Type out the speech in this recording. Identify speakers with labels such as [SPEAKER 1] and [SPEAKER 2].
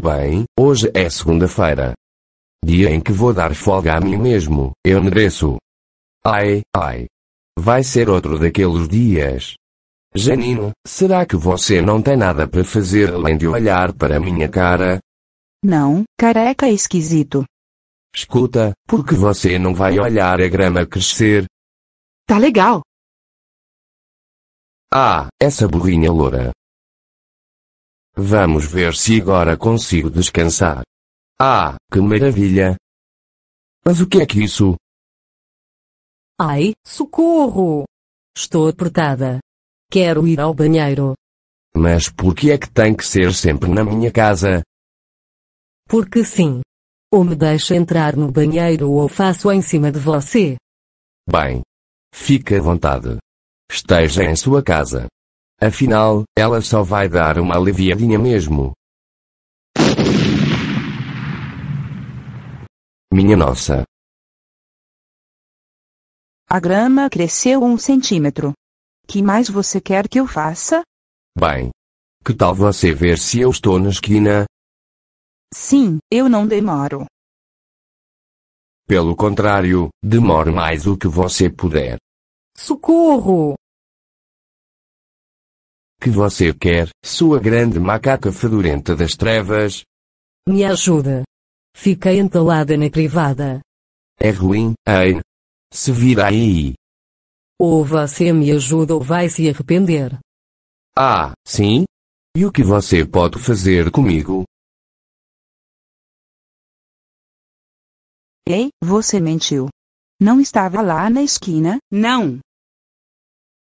[SPEAKER 1] Bem, hoje é segunda-feira. Dia em que vou dar folga a mim mesmo, eu mereço. Ai, ai. Vai ser outro daqueles dias. Janino, será que você não tem nada para fazer além de olhar para a minha cara?
[SPEAKER 2] Não, careca é esquisito.
[SPEAKER 1] Escuta, por que você
[SPEAKER 3] não vai olhar a grama crescer? Tá legal. Ah, essa burrinha loura. Vamos ver se agora consigo descansar. Ah, que maravilha! Mas o que é que isso?
[SPEAKER 4] Ai, socorro! Estou apertada. Quero ir ao banheiro.
[SPEAKER 1] Mas por que é que tem que ser sempre na minha casa?
[SPEAKER 4] Porque sim. Ou me deixa entrar no banheiro ou faço em cima de você.
[SPEAKER 1] Bem. Fique à vontade. Esteja em sua casa. Afinal, ela só vai dar uma aliviadinha mesmo. Minha nossa.
[SPEAKER 2] A grama cresceu um centímetro. Que mais você quer que eu faça?
[SPEAKER 1] Bem. Que tal você ver se eu estou na esquina?
[SPEAKER 2] Sim, eu não demoro.
[SPEAKER 3] Pelo contrário,
[SPEAKER 1] demore mais o que você puder.
[SPEAKER 2] Socorro!
[SPEAKER 1] que você quer, sua grande macaca fedorenta das trevas?
[SPEAKER 4] Me ajuda. Fiquei entalada na privada.
[SPEAKER 1] É ruim, hein? Se vira aí.
[SPEAKER 4] Ou você me ajuda ou vai se
[SPEAKER 2] arrepender.
[SPEAKER 1] Ah, sim? E o que você pode fazer comigo?
[SPEAKER 2] Ei, você mentiu. Não estava lá na esquina, não.